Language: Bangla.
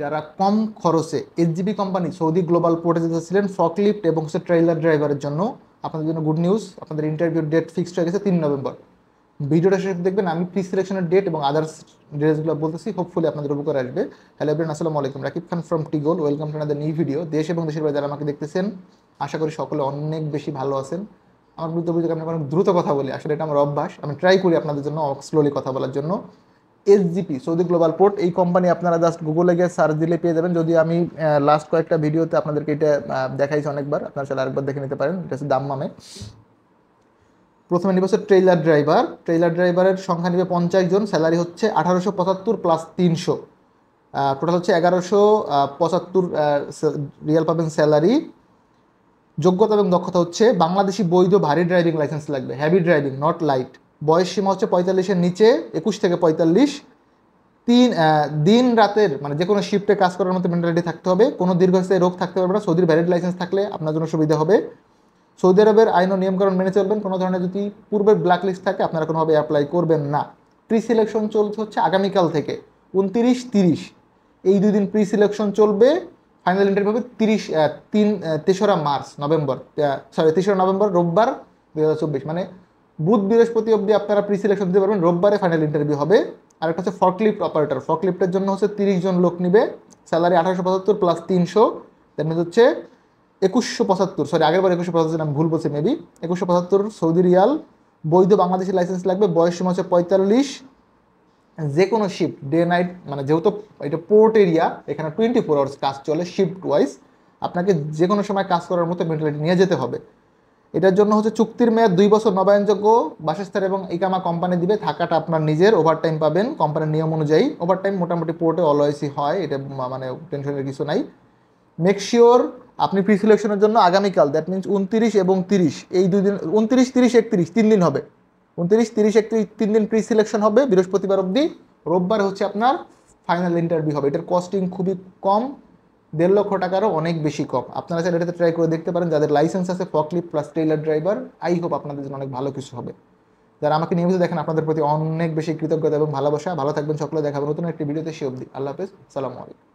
যারা কম খরচে জিবি কোম্পানি সৌদি গ্লোবাল পোর্টে যেতে ছিলেন ফকলিফ্ট এবং সে ট্রেলার ড্রাইভারের জন্য আপনাদের জন্য গুড নিউজ আপনাদের ইন্টারভিউ ডেট ফিক্সড হয়ে গেছে তিন নভেম্বর ভিডিওটা শেষ দেখবেন আমি প্রি সিলেকশনের ডেট এবং আদার্স ড্রেসগুলো বলতেছি হোপফুলি আপনাদের উপকার আসবে হ্যালো এভরিন আসসালামু আলাইকুম রাকিব খান ফ্রম টিগোল ওয়েলকাম টু আনাদের নিউ ভিডিও দেশ এবং দেশের বাইরে যারা আমাকে দেখতেছেন আশা করি সকলে অনেক বেশি ভালো আছেন আমার বুঝতে বুঝতে আমি অনেক দ্রুত কথা বলি আসলে এটা আমার অভ্যাস আমি ট্রাই করি আপনাদের জন্য স্লোলি কথা বলার জন্য এসজিপি সৌদি গ্লোবাল পোর্ট এই কোম্পানি আপনারা জাস্ট গুগলে গিয়ে সার্চ দিলে পেয়ে যাবেন যদি আমি লাস্ট কয়েকটা ভিডিওতে আপনাদেরকে এটা দেখাইছি অনেকবার আপনারা সেটা আরেকবার দেখে নিতে পারেন এটা হচ্ছে দাম মামে প্রথমে নিবে হচ্ছে ট্রেইলার ড্রাইভার ট্রেইলার ড্রাইভারের সংখ্যা নিবে পঞ্চাশ জন স্যালারি হচ্ছে আঠারোশো পঁচাত্তর প্লাস তিনশো টোটাল হচ্ছে এগারোশো পঁচাত্তর রিয়াল পাবেন স্যালারি যোগ্যতা এবং দক্ষতা হচ্ছে বাংলাদেশি বৈধ ভারী ড্রাইভিং লাইসেন্স লাগবে হ্যাভি ড্রাইভিং নট লাইট বয়স সীমা হচ্ছে পঁয়তাল্লিশের নিচে একুশ থেকে পঁয়তাল্লিশ তিন দিন রাতের মানে যে কোনো শিফটে কাজ করার মতো মেন্টালিটি থাকতে হবে কোনো দীর্ঘস্থায়ী রোগ থাকতে পারবে না সৌদির ভ্যালিড লাইসেন্স থাকলে আপনার জন্য সুবিধা হবে সৌদি আরবের আইন ও নিয়মকানুন মেনে চলবেন কোনো ধরনের যদি পূর্বের ব্ল্যাক লিস্ট থাকে আপনারা কোনোভাবে অ্যাপ্লাই করবেন না প্রি সিলেকশন চলছে হচ্ছে আগামীকাল থেকে উনতিরিশ তিরিশ এই দুই দিন প্রি সিলেকশন চলবে ফাইনাল ইন্টারভিউ হবে তিরিশ তিন তেসরা মার্চ নভেম্বর সরি তেসরা নভেম্বর রোববার দু মানে বুধ বৃহস্পতি অবধি আপনারা প্রি সিলেকশন দিতে পারবেন রোববারে ফাইনাল ইন্টারভিউ হবে আর একটা হচ্ছে ফকলিফ্ট অপারেটর ফকলিফ্টের জন্য হচ্ছে তিরিশ জন লোক নিবে স্যালারি আঠারোশো পঁচাত্তর প্লাস তিনশো দেন হচ্ছে একুশশো পঁচাত্তর সরি আগের বার একুশশো পঁচাত্তর আমি ভুল বলছি মেবি একুশশো পঁচাত্তর সৌদি রিয়াল বৈধ বাংলাদেশি লাইসেন্স লাগবে বয়স সীমা হচ্ছে পঁয়তাল্লিশ যে কোনো শিফট ডে নাইট মানে যেহেতু এটা পোর্ট এরিয়া এখানে টোয়েন্টি ফোর আওয়ার্স কাজ চলে শিফট ওয়াইজ আপনাকে যে কোনো সময় কাজ করার মতো মেন্টালিটি নিয়ে যেতে হবে এটার জন্য হচ্ছে চুক্তির মেয়াদ দুই বছর নবায়নযোগ্য বাসস্থান এবং ইকামা কোম্পানি দিবে থাকাটা আপনার নিজের ওভারটাইম পাবেন কোম্পানির নিয়ম অনুযায়ী ওভারটাইম মোটামুটি পোর্টে অলওয়েসি হয় এটা মানে টেনশনের কিছু নাই মেক শিওর আপনি প্রি সিলেকশনের জন্য আগামীকাল দ্যাট মিনস উনতিরিশ এবং তিরিশ এই দুই দিন উনত্রিশ তিরিশ একত্রিশ তিন দিন হবে উনত্রিশ তিরিশ একত্রিশ তিন দিন প্রি সিলেকশন হবে বৃহস্পতিবার অবধি রোববার হচ্ছে আপনার ফাইনাল ইন্টারভিউ হবে এটার কস্টিং খুবই কম দেড় লক্ষ টাকারও অনেক বেশি কম আপনারা চাইলে এটাতে ট্রাই করে দেখতে পারেন যাদের লাইসেন্স আছে forklift plus trailer driver I hope আপনাদের জন্য অনেক ভালো কিছু হবে যারা আমাকে নিয়মিত দেখেন আপনাদের প্রতি অনেক বেশি কৃতজ্ঞতা এবং ভালোবাসা ভালো থাকবেন সকলে দেখাবেন নতুন একটি ভিডিওতে সে অবধি আল্লাহ হাফেজ সালামু আলাইকুম